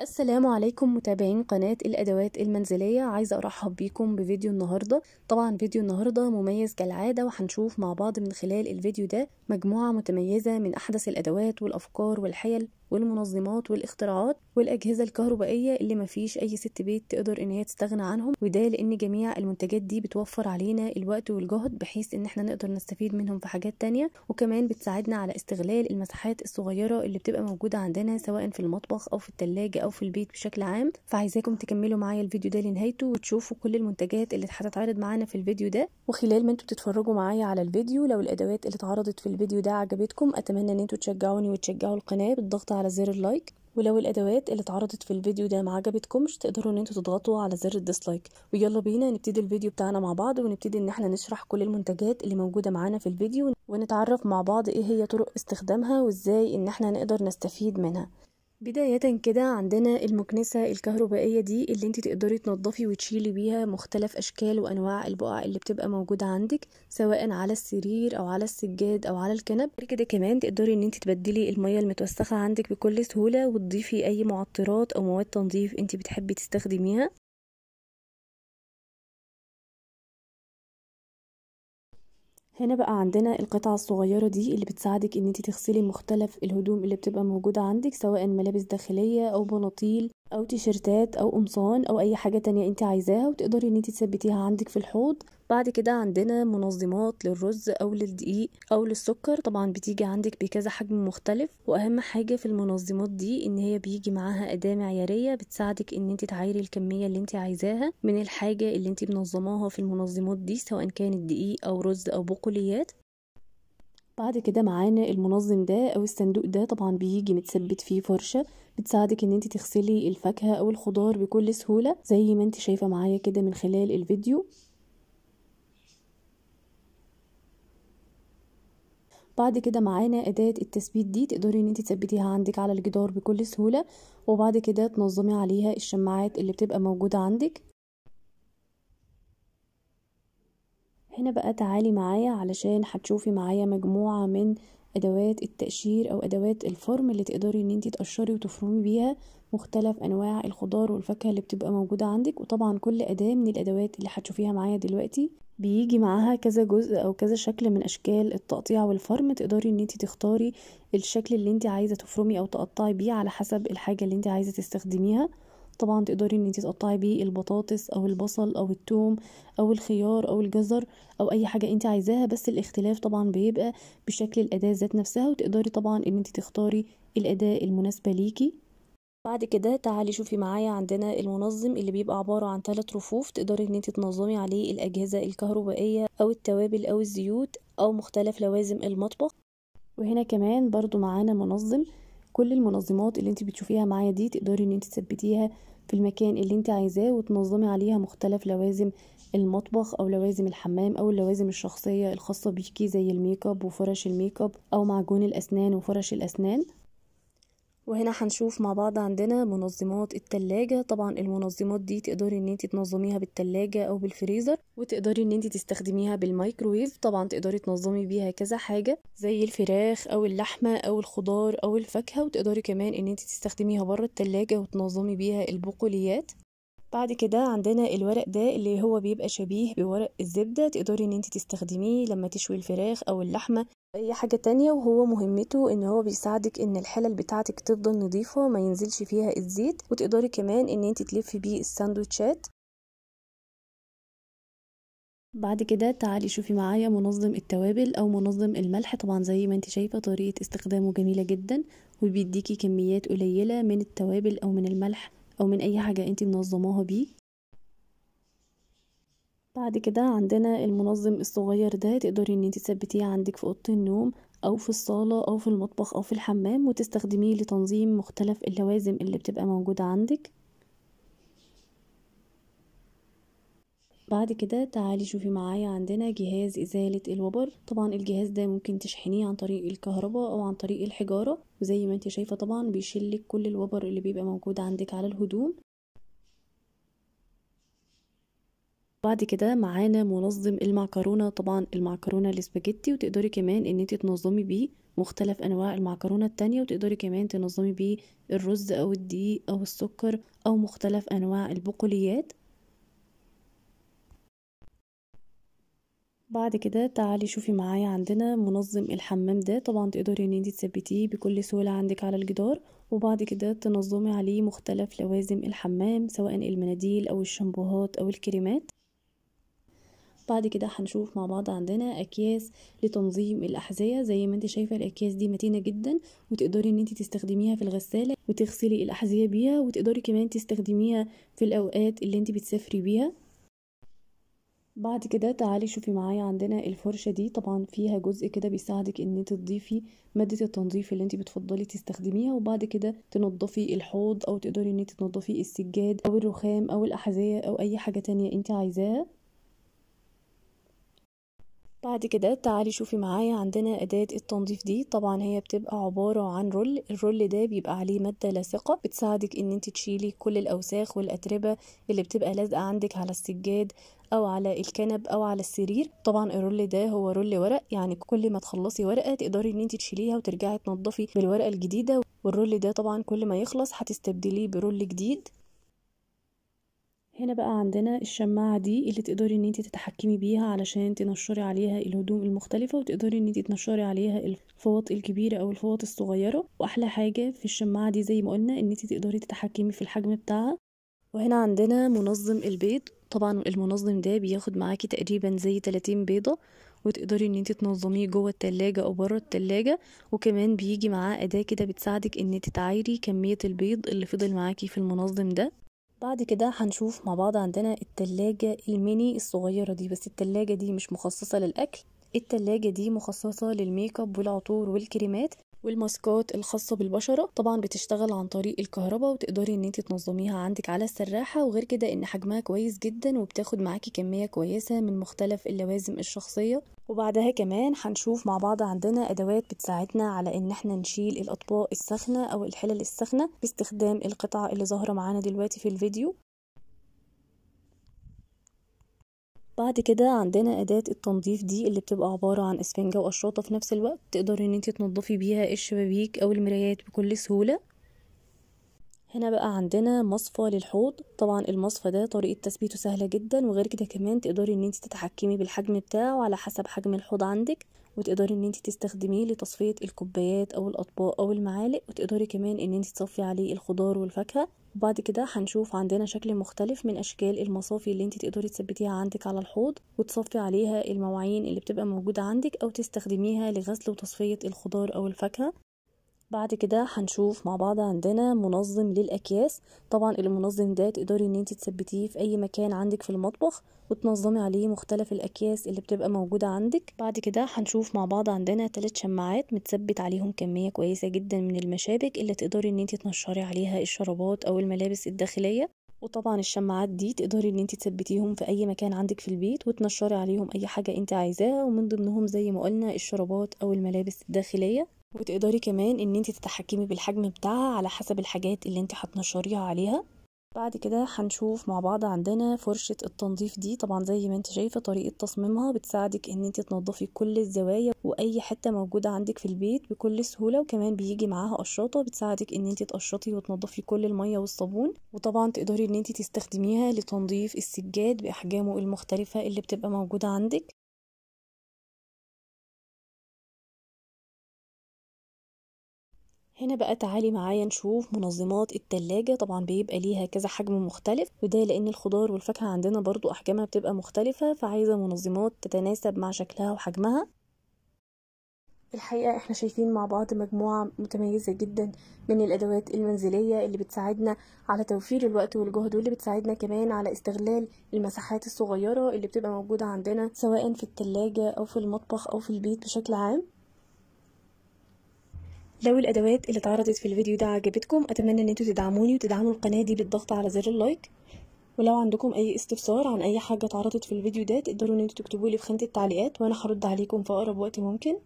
السلام عليكم متابعين قناة الأدوات المنزلية عايزة أرحب بيكم بفيديو النهاردة طبعا فيديو النهاردة مميز كالعادة وهنشوف مع بعض من خلال الفيديو ده مجموعة متميزة من أحدث الأدوات والأفكار والحيل والمنظمات والاختراعات والأجهزة الكهربائية اللي مفيش أي ست بيت تقدر إن هي تستغنى عنهم وده لأن جميع المنتجات دي بتوفر علينا الوقت والجهد بحيث إن احنا نقدر نستفيد منهم في حاجات تانية وكمان بتساعدنا على استغلال المساحات الصغيرة اللي بتبقى موجودة عندنا سواء في المطبخ أو في التلاجة أو في البيت بشكل عام فعايزاكم تكملوا معايا الفيديو ده لنهايته وتشوفوا كل المنتجات اللي هتتعرض معانا في الفيديو ده وخلال ما انتوا بتتفرجوا معايا على الفيديو لو الأدوات اللي اتعرضت في الفيديو ده عجبتكم أتمنى إن انتوا تشجعوني وتشجعوا القناة بالضغط على على زر اللايك ولو الادوات اللي اتعرضت في الفيديو ده ما عجبتكمش تقدروا ان انتوا تضغطوا على زر الديسلايك ويلا بينا نبتدي الفيديو بتاعنا مع بعض ونبتدي ان احنا نشرح كل المنتجات اللي موجوده معانا في الفيديو ونتعرف مع بعض ايه هي طرق استخدامها وازاي ان احنا نقدر نستفيد منها بداية كده عندنا المكنسة الكهربائية دي اللي انت تقدري تنضفي وتشيلي بيها مختلف اشكال وانواع البقع اللي بتبقى موجودة عندك سواء على السرير او على السجاد او على الكنب كده كمان تقدري ان انت تبدلي المية المتوسخة عندك بكل سهولة وتضيفي اي معطرات او مواد تنظيف انت بتحبي تستخدميها هنا بقى عندنا القطعة الصغيرة دي اللي بتساعدك ان انت تغسلي مختلف الهدوم اللي بتبقى موجودة عندك سواء ملابس داخلية او بناطيل او تيشرتات او قمصان او اي حاجه تانية انت عايزاها وتقدري ان انت تثبتيها عندك في الحوض بعد كده عندنا منظمات للرز او للدقيق او للسكر طبعا بتيجي عندك بكذا حجم مختلف واهم حاجه في المنظمات دي ان هي بيجي معاها اداه معياريه بتساعدك ان انت تعايري الكميه اللي انت عايزاها من الحاجه اللي انت منظماها في المنظمات دي سواء كانت دقيق او رز او بقوليات بعد كده معانا المنظم ده او الصندوق ده طبعا بيجي متثبت فيه فرشه بتساعدك ان انت تغسلي الفاكهه او الخضار بكل سهوله زي ما انت شايفه معايا كده من خلال الفيديو بعد كده معانا أداة التثبيت دي تقدري ان انت تثبتيها عندك على الجدار بكل سهولة وبعد كده تنظمي عليها الشماعات اللي بتبقى موجودة عندك هنا بقى تعالي معايا علشان هتشوفي معايا مجموعة من ادوات التقشير او ادوات الفرم اللي تقدري ان انت تقشري وتفرمي بيها مختلف انواع الخضار والفاكهه اللي بتبقى موجوده عندك وطبعا كل اداه من الادوات اللي هتشوفيها معايا دلوقتي بيجي معاها كذا جزء او كذا شكل من اشكال التقطيع والفرم تقدري ان انت تختاري الشكل اللي انت عايزه تفرمي او تقطعي بيه على حسب الحاجه اللي انت عايزه تستخدميها طبعا تقدري ان انت تقطعي بيه البطاطس او البصل او التوم او الخيار او الجزر او اي حاجه انت عايزاها بس الاختلاف طبعا بيبقى بشكل الاداه ذات نفسها وتقدري طبعا ان انت تختاري الاداه المناسبه ليكي بعد كده تعالي شوفي معايا عندنا المنظم اللي بيبقى عبارة عن ثلاث رفوف تقدري ان انت تنظمي عليه الأجهزة الكهربائية أو التوابل أو الزيوت أو مختلف لوازم المطبخ وهنا كمان برضو معانا منظم كل المنظمات اللي انت بتشوفيها معايا دي تقدري ان انت تثبتيها في المكان اللي انت عايزاه وتنظمي عليها مختلف لوازم المطبخ او لوازم الحمام او اللوازم الشخصيه الخاصه بيكي زي الميك اب وفرش الميك اب او معجون الاسنان وفرش الاسنان وهنا هنشوف مع بعض عندنا منظمات التلاجة طبعا المنظمات دي تقدري ان انت تنظميها بالتلاجة او بالفريزر وتقدري ان انت تستخدميها بالمايكرويف طبعا تقدري تنظمي بيها كذا حاجة زي الفراخ او اللحمة او الخضار او الفاكهة وتقدري كمان ان انت تستخدميها بره التلاجة وتنظمي بيها البقوليات بعد كده عندنا الورق ده اللي هو بيبقى شبيه بورق الزبدة تقدري ان انت تستخدميه لما تشوي الفراخ او اللحمة اي حاجة تانية وهو مهمته ان هو بيساعدك ان الحلل بتاعتك تفضل نظيفة ما ينزلش فيها الزيت وتقدري كمان ان انت تلفي بيه الساندوتشات بعد كده تعالي شوفي معايا منظم التوابل او منظم الملح طبعا زي ما انت شايفه طريقه استخدامه جميله جدا وبيديكي كميات قليله من التوابل او من الملح او من اي حاجه انت منظماها بيه بعد كده عندنا المنظم الصغير ده تقدري ان انت تثبتيه عندك في اوضه النوم او في الصاله او في المطبخ او في الحمام وتستخدميه لتنظيم مختلف اللوازم اللي بتبقى موجوده عندك بعد كده تعالي شوفي معايا عندنا جهاز إزالة الوبر طبعا الجهاز ده ممكن تشحنيه عن طريق الكهرباء أو عن طريق الحجارة وزي ما انت شايفة طبعا بيشلك كل الوبر اللي بيبقى موجود عندك على الهدوم بعد كده معانا منظم المعكرونة طبعا المعكرونة الاسباجيتي وتقدري كمان ان انت تنظمي بيه مختلف انواع المعكرونة التانية وتقدري كمان تنظمي بيه الرز او الدقيق او السكر او مختلف انواع البقوليات بعد كده تعالي شوفي معايا عندنا منظم الحمام ده طبعا تقدري ان انت تثبتيه بكل سهوله عندك على الجدار وبعد كده تنظمي عليه مختلف لوازم الحمام سواء المناديل او الشامبوهات او الكريمات بعد كده هنشوف مع بعض عندنا اكياس لتنظيم الاحذيه زي ما انت شايفه الاكياس دي متينه جدا وتقدري ان انت تستخدميها في الغساله وتغسلي الاحذيه بيها وتقدري كمان تستخدميها في الاوقات اللي انت بتسافري بيها بعد كده تعالي شوفي معايا عندنا الفرشة دي طبعا فيها جزء كده بيساعدك ان تضيفي مادة التنظيف اللي انت بتفضلي تستخدميها وبعد كده تنضفي الحوض او تقدري ان انت تنضفي السجاد او الرخام او الاحذية او اي حاجة تانية انت عايزاها بعد كده تعالي شوفي معايا عندنا أداة التنظيف دي طبعا هي بتبقى عبارة عن رول الرول ده بيبقى عليه مادة لاصقة بتساعدك ان انت تشيلي كل الأوساخ والأتربة اللي بتبقى لازقة عندك على السجاد او على الكنب او على السرير طبعا الرول ده هو رول ورق يعني كل ما تخلصي ورقه تقدري ان انت تشيليها وترجعي تنضفي بالورقه الجديده والرول ده طبعا كل ما يخلص هتستبدليه برول جديد هنا بقى عندنا الشماعة دي اللي تقدري ان انت تتحكمي بيها علشان تنشري عليها الهدوم المختلفة وتقدري ان انت تنشري عليها الفوط الكبيرة او الفوط الصغيرة واحلى حاجة في الشماعة دي زي ما قلنا ان انت تقدري تتحكمي في الحجم بتاعها وهنا عندنا منظم البيض طبعا المنظم ده بياخد معاكي تقريبا زي 30 بيضة وتقدري ان انت تنظميه جوه التلاجة او بره التلاجة وكمان بيجي معاه اداة كده بتساعدك ان انت تعايري كمية البيض اللي فضل معاكي في المنظم ده بعد كده هنشوف مع بعض عندنا التلاجة الميني الصغيرة دي بس التلاجة دي مش مخصصة للأكل التلاجة دي مخصصة للميك اب والعطور والكريمات والماسكات الخاصه بالبشره طبعا بتشتغل عن طريق الكهرباء وتقدري ان انت تنظميها عندك على السراحه وغير كده ان حجمها كويس جدا وبتاخد معاكي كميه كويسه من مختلف اللوازم الشخصيه وبعدها كمان هنشوف مع بعض عندنا ادوات بتساعدنا على ان احنا نشيل الاطباق السخنة او الحلل السخنة باستخدام القطعه اللي ظاهره معانا دلوقتي في الفيديو بعد كده عندنا أداة التنظيف دي اللي بتبقى عبارة عن اسفنجة وقشاطة في نفس الوقت تقدري ان انتي تنضفي بيها الشبابيك أو المرايات بكل سهولة هنا بقى عندنا مصفى للحوض طبعا المصفى ده طريقة تثبيته سهلة جدا وغير كده كمان تقدري ان انت تتحكمي بالحجم بتاعه على حسب حجم الحوض عندك وتقدري ان انت تستخدميه لتصفيه الكوبايات او الاطباق او المعالق وتقدري كمان ان انت تصفي عليه الخضار والفاكهه وبعد كده هنشوف عندنا شكل مختلف من اشكال المصافي اللي انت تقدري تثبتيها عندك على الحوض وتصفي عليها المواعين اللي بتبقى موجوده عندك او تستخدميها لغسل وتصفيه الخضار او الفاكهه بعد كده هنشوف مع بعض عندنا منظم للاكياس طبعا المنظم ده تقدري ان انت تثبتيه في اي مكان عندك في المطبخ وتنظمي عليه مختلف الاكياس اللي بتبقى موجوده عندك بعد كده هنشوف مع بعض عندنا ثلاث شماعات متثبت عليهم كميه كويسه جدا من المشابك اللي تقدري ان انت تنشري عليها الشرابات او الملابس الداخليه وطبعا الشماعات دي تقدري ان انت تثبتيهم في اي مكان عندك في البيت وتنشري عليهم اي حاجه انت عايزاها ومن ضمنهم زي ما قلنا الشرابات او الملابس الداخليه وتقدري كمان ان انت تتحكمي بالحجم بتاعها على حسب الحاجات اللي انت هتنشريها عليها بعد كده هنشوف مع بعض عندنا فرشة التنظيف دي طبعا زي ما انت شايفة طريقة تصميمها بتساعدك ان انت تنظفي كل الزوايا واي حتة موجودة عندك في البيت بكل سهولة وكمان بيجي معاها قشاطة بتساعدك ان انت تقشطي وتنظفي كل المية والصابون وطبعا تقدري ان انت تستخدميها لتنظيف السجاد باحجامه المختلفة اللي بتبقى موجودة عندك هنا بقى تعالي معايا نشوف منظمات التلاجة طبعا بيبقى ليها كذا حجم مختلف وده لان الخضار والفاكهة عندنا برضو احجامها بتبقى مختلفة فعايزة منظمات تتناسب مع شكلها وحجمها الحقيقة احنا شايفين مع بعض مجموعة متميزة جدا من الادوات المنزلية اللي بتساعدنا على توفير الوقت والجهد واللي بتساعدنا كمان على استغلال المساحات الصغيرة اللي بتبقى موجودة عندنا سواء في التلاجة او في المطبخ او في البيت بشكل عام لو الادوات اللي اتعرضت في الفيديو ده عجبتكم اتمنى ان انتوا تدعموني وتدعموا القناه دي بالضغط على زر اللايك ولو عندكم اي استفسار عن اي حاجه اتعرضت في الفيديو ده تقدروا ان انتوا تكتبوا لي في خانه التعليقات وانا هرد عليكم في اقرب وقت ممكن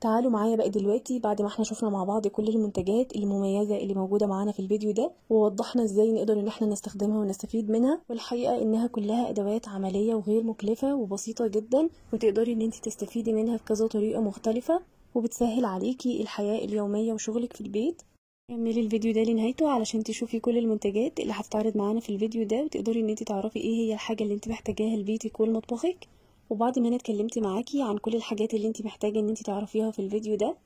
تعالوا معايا بقى دلوقتي بعد ما احنا شفنا مع بعض كل المنتجات المميزه اللي موجوده معانا في الفيديو ده ووضحنا ازاي نقدر ان احنا نستخدمها ونستفيد منها والحقيقه انها كلها ادوات عمليه وغير مكلفه وبسيطه جدا وتقدري ان انت تستفيدي منها بكذا طريقه مختلفه وبتسهل عليكي الحياة اليومية وشغلك في البيت كملي الفيديو ده لنهايته علشان تشوفي كل المنتجات اللي هتتعرض معانا في الفيديو ده وتقدري ان انت تعرفي ايه هي الحاجة اللي انت محتاجاها لبيتك ولمطبخك وبعد ما انا اتكلمت معاكي عن كل الحاجات اللي انت محتاجة ان انت تعرفيها في الفيديو ده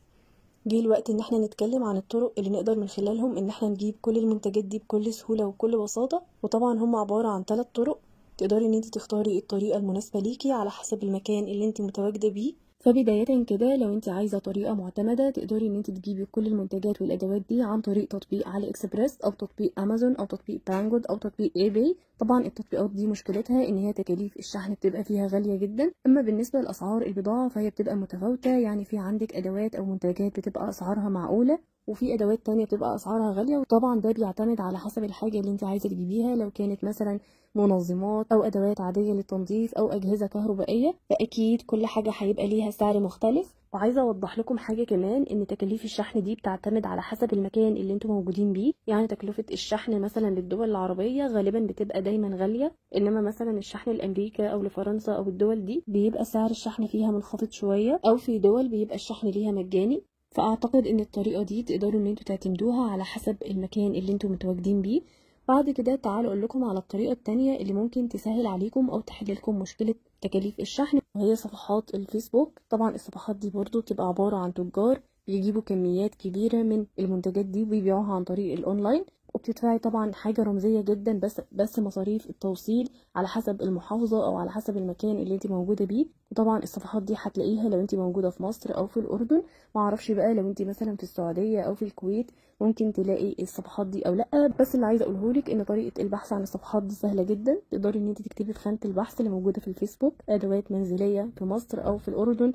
جه الوقت ان احنا نتكلم عن الطرق اللي نقدر من خلالهم ان احنا نجيب كل المنتجات دي بكل سهولة وكل بساطة وطبعا هم عبارة عن ثلاث طرق تقدري ان انت تختاري الطريقة المناسبة ليكي على حسب المكان اللي انت متواجدة بيه فبداية كده لو انت عايزة طريقة معتمدة تقدري ان انت تجيبي كل المنتجات والادوات دي عن طريق تطبيق علي اكسبريس او تطبيق امازون او تطبيق بانجود او تطبيق اي بي طبعا التطبيقات دي مشكلتها ان هي تكاليف الشحن بتبقى فيها غالية جدا اما بالنسبة لاسعار البضاعة فهي بتبقى متفاوتة يعني في عندك ادوات او منتجات بتبقى اسعارها معقولة وفي ادوات تانية بتبقى اسعارها غالية وطبعا ده بيعتمد على حسب الحاجة اللي انت عايزة تجيبيها لو كانت مثلا منظمات او ادوات عادية للتنظيف او اجهزة كهربائية فاكيد كل حاجة هيبقى ليها سعر مختلف وعايزة اوضح لكم حاجة كمان ان تكاليف الشحن دي بتعتمد على حسب المكان اللي انتم موجودين بيه يعني تكلفة الشحن مثلا للدول العربية غالبا بتبقى دايما غالية انما مثلا الشحن لامريكا او لفرنسا او الدول دي بيبقى سعر الشحن فيها منخفض شوية او في دول بيبقى الشحن ليها مجاني فاعتقد ان الطريقه دي تقدروا ان انتوا تعتمدوها على حسب المكان اللي انتوا متواجدين بيه بعد كده تعالوا اقول لكم على الطريقه التانية اللي ممكن تسهل عليكم او تحل لكم مشكله تكاليف الشحن وهي صفحات الفيسبوك طبعا الصفحات دي برضو بتبقى عباره عن تجار بيجيبوا كميات كبيره من المنتجات دي وبيبيعوها عن طريق الاونلاين وبتدفعي طبعا حاجه رمزيه جدا بس بس مصاريف التوصيل على حسب المحافظه او على حسب المكان اللي انت موجوده بيه وطبعا الصفحات دي هتلاقيها لو انت موجوده في مصر او في الاردن معرفش بقى لو انت مثلا في السعوديه او في الكويت ممكن تلاقي الصفحات دي او لا بس اللي عايزه اقوله لك ان طريقه البحث عن الصفحات دي سهله جدا تقدري ان انت تكتبي في خانه البحث اللي موجوده في الفيسبوك ادوات منزليه في مصر او في الاردن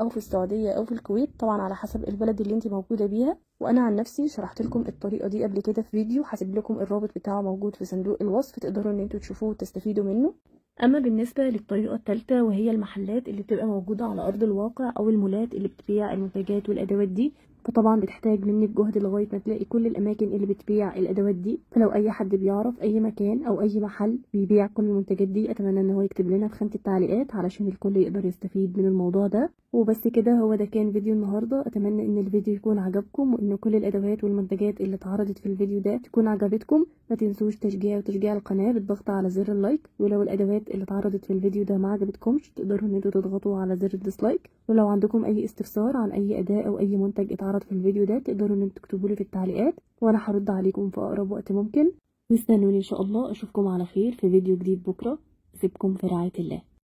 او في السعوديه او في الكويت طبعا على حسب البلد اللي انت موجوده بيها وانا عن نفسي شرحت لكم الطريقه دي قبل كده في فيديو هسيب لكم الرابط بتاعه موجود في صندوق الوصف تقدروا ان انتوا تشوفوه وتستفيدوا منه اما بالنسبه للطريقه الثالثه وهي المحلات اللي بتبقى موجوده على ارض الواقع او المولات اللي بتبيع المنتجات والادوات دي فطبعا بتحتاج منك جهد لغايه ما تلاقي كل الاماكن اللي بتبيع الادوات دي فلو اي حد بيعرف اي مكان او اي محل بيبيع كل المنتجات دي اتمنى ان هو يكتب لنا في خانه التعليقات علشان الكل يقدر يستفيد من الموضوع ده وبس كده هو ده كان فيديو النهارده اتمنى ان الفيديو يكون عجبكم وان كل الادوات والمنتجات اللي اتعرضت في الفيديو ده تكون عجبتكم ما تنسوش تشجيع وتشجيع القناه بالضغط على زر اللايك ولو الادوات اللي اتعرضت في الفيديو ده ما عجبتكمش تقدروا ان انتوا تضغطوا على زر الديسلايك ولو عندكم اي استفسار عن اي اداء او اي منتج اتعرض غلط في الفيديو ده تقدروا ان انتوا تكتبوا لي في التعليقات وانا هرد عليكم في اقرب وقت ممكن واستنوني ان شاء الله اشوفكم على خير في فيديو جديد بكره سيبكم في رعايه الله